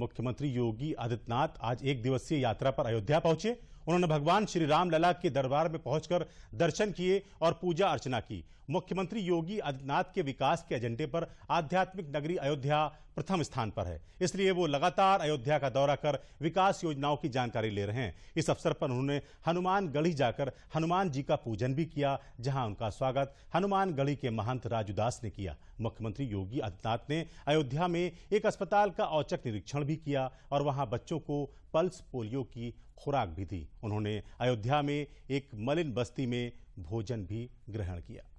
मुख्यमंत्री योगी आदित्यनाथ आज एक दिवसीय यात्रा पर अयोध्या पहुंचे उन्होंने भगवान श्री राम लला के दरबार में पहुंचकर दर्शन किए और पूजा अर्चना की मुख्यमंत्री योगी आदित्यनाथ के विकास के एजेंडे पर आध्यात्मिक नगरी अयोध्या प्रथम स्थान पर है इसलिए वो लगातार अयोध्या का दौरा कर विकास योजनाओं की जानकारी ले रहे हैं इस अवसर पर उन्होंने हनुमान गढ़ी जाकर हनुमान जी का पूजन भी किया जहां उनका स्वागत हनुमान गढ़ी के महंत राजूदास ने किया मुख्यमंत्री योगी आदित्यनाथ ने अयोध्या में एक अस्पताल का औचक निरीक्षण भी किया और वहां बच्चों को पल्स पोलियो की खुराक भी दी उन्होंने अयोध्या में एक मलिन बस्ती में भोजन भी ग्रहण किया